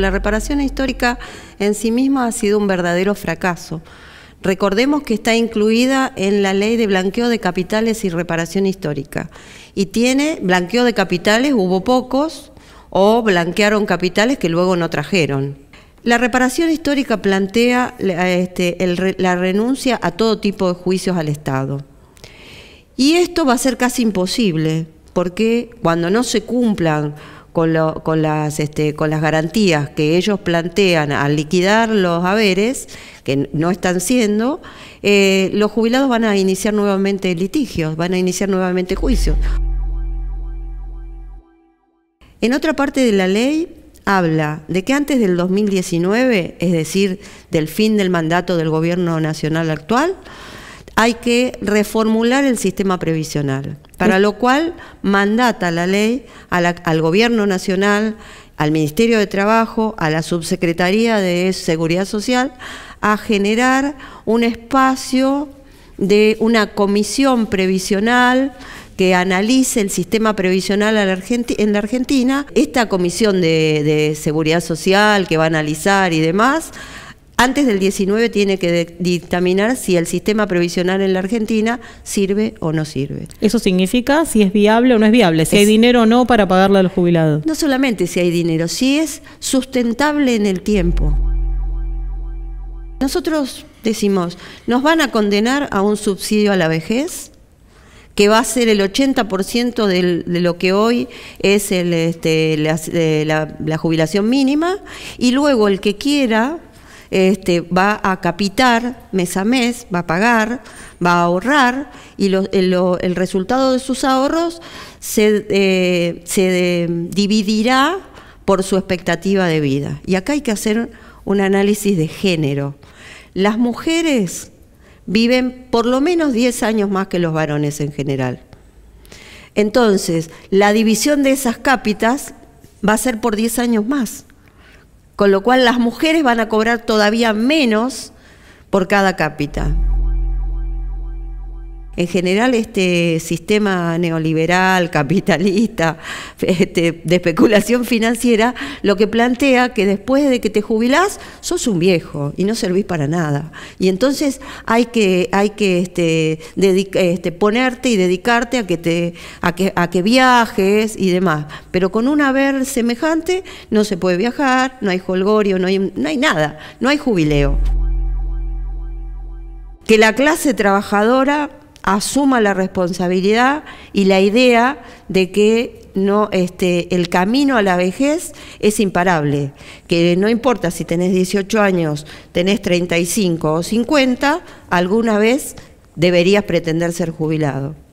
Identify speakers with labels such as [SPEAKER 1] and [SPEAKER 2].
[SPEAKER 1] La reparación histórica en sí misma ha sido un verdadero fracaso. Recordemos que está incluida en la ley de blanqueo de capitales y reparación histórica. Y tiene blanqueo de capitales, hubo pocos, o blanquearon capitales que luego no trajeron. La reparación histórica plantea eh, este, la renuncia a todo tipo de juicios al Estado. Y esto va a ser casi imposible, porque cuando no se cumplan con, las, este, con las garantías que ellos plantean al liquidar los haberes, que no están siendo, eh, los jubilados van a iniciar nuevamente litigios, van a iniciar nuevamente juicios. En otra parte de la ley habla de que antes del 2019, es decir, del fin del mandato del gobierno nacional actual, hay que reformular el sistema previsional para lo cual mandata la ley al Gobierno Nacional, al Ministerio de Trabajo, a la Subsecretaría de Seguridad Social, a generar un espacio de una comisión previsional que analice el sistema previsional en la Argentina. Esta comisión de seguridad social que va a analizar y demás antes del 19 tiene que dictaminar si el sistema previsional en la Argentina sirve o no sirve. Eso significa si es viable o no es viable, si hay dinero o no para pagarle al jubilado? No solamente si hay dinero, si es sustentable en el tiempo. Nosotros decimos, nos van a condenar a un subsidio a la vejez que va a ser el 80% de lo que hoy es el, este, eh, la jubilación mínima, y luego el que quiera este, va a capitar mes a mes, va a pagar, va a ahorrar y el, resultado de sus ahorros se, eh, se dividirá por su expectativa de vida. Y acá hay que hacer un análisis de género. Las mujeres viven por lo menos 10 años más que los varones en general. Entonces, la división de esas cápitas va a ser por 10 años más con lo cual las mujeres van a cobrar todavía menos por cada cápita. En general, este sistema neoliberal, capitalista, este, de especulación financiera, lo que plantea que después de que te jubilás, sos un viejo y no servís para nada. Y entonces hay que, hay que este, este, ponerte y dedicarte a que, te, a, que, viajes y demás. Pero con un haber semejante no se puede viajar, no hay holgorio, no hay, no hay nada, no hay jubileo. Que la clase trabajadora asuma la responsabilidad y la idea de que no este el camino a la vejez es imparable, que no importa si tenés 18 años, tenés 35 o 50, alguna vez deberías pretender ser jubilado.